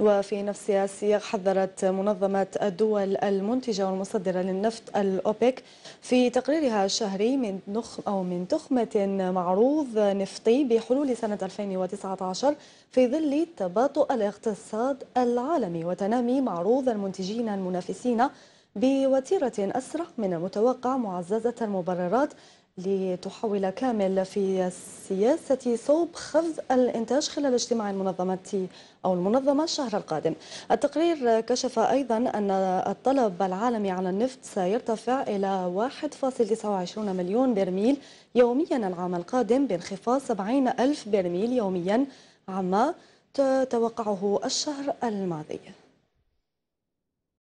وفي نفس السياق حذرت منظمة الدول المنتجة والمصدرة للنفط الأوبك في تقريرها الشهري من نخ أو من تخمة معروض نفطي بحلول سنة 2019 في ظل تباطؤ الاقتصاد العالمي وتنامي معروض المنتجين المنافسين بوتيرة أسرع من المتوقع معززة المبررات لتحول كامل في سياسة صوب خفض الإنتاج خلال اجتماع المنظمة أو المنظمة الشهر القادم التقرير كشف أيضا أن الطلب العالمي على النفط سيرتفع إلى 1.29 مليون برميل يوميا العام القادم بانخفاض 70 ألف برميل يوميا عما توقعه الشهر الماضي